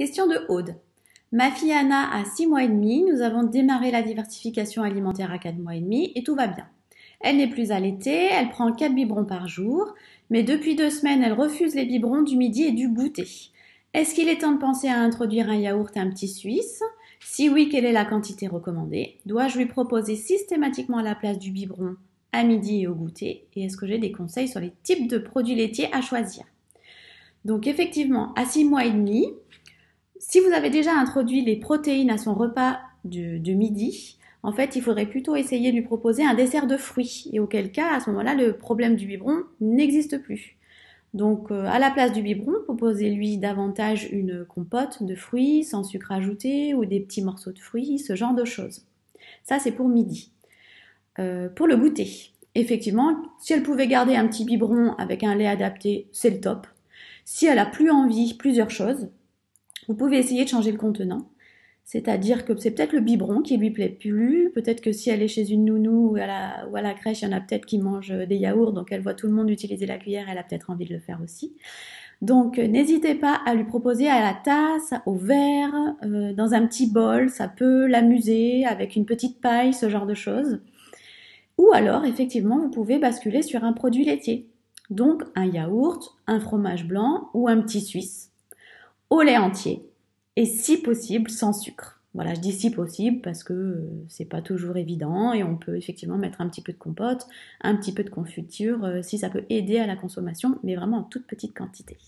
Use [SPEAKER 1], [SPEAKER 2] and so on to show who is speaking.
[SPEAKER 1] Question de Aude. Ma fille Anna a 6 mois et demi, nous avons démarré la diversification alimentaire à 4 mois et demi et tout va bien. Elle n'est plus allaitée, elle prend 4 biberons par jour, mais depuis deux semaines, elle refuse les biberons du midi et du goûter. Est-ce qu'il est temps de penser à introduire un yaourt et un petit suisse Si oui, quelle est la quantité recommandée Dois-je lui proposer systématiquement à la place du biberon à midi et au goûter Et est-ce que j'ai des conseils sur les types de produits laitiers à choisir Donc effectivement, à 6 mois et demi, si vous avez déjà introduit les protéines à son repas de midi, en fait, il faudrait plutôt essayer de lui proposer un dessert de fruits, et auquel cas, à ce moment-là, le problème du biberon n'existe plus. Donc, euh, à la place du biberon, proposez-lui davantage une compote de fruits sans sucre ajouté ou des petits morceaux de fruits, ce genre de choses. Ça, c'est pour midi. Euh, pour le goûter, effectivement, si elle pouvait garder un petit biberon avec un lait adapté, c'est le top. Si elle a plus envie, plusieurs choses, vous pouvez essayer de changer le contenant. C'est-à-dire que c'est peut-être le biberon qui lui plaît plus, peut-être que si elle est chez une nounou ou à la, ou à la crèche, il y en a peut-être qui mangent des yaourts, donc elle voit tout le monde utiliser la cuillère, elle a peut-être envie de le faire aussi. Donc euh, n'hésitez pas à lui proposer à la tasse, au verre, euh, dans un petit bol, ça peut l'amuser avec une petite paille, ce genre de choses. Ou alors, effectivement, vous pouvez basculer sur un produit laitier, donc un yaourt, un fromage blanc ou un petit suisse au lait entier et si possible sans sucre. Voilà, je dis si possible parce que euh, c'est pas toujours évident et on peut effectivement mettre un petit peu de compote, un petit peu de confiture euh, si ça peut aider à la consommation, mais vraiment en toute petite quantité.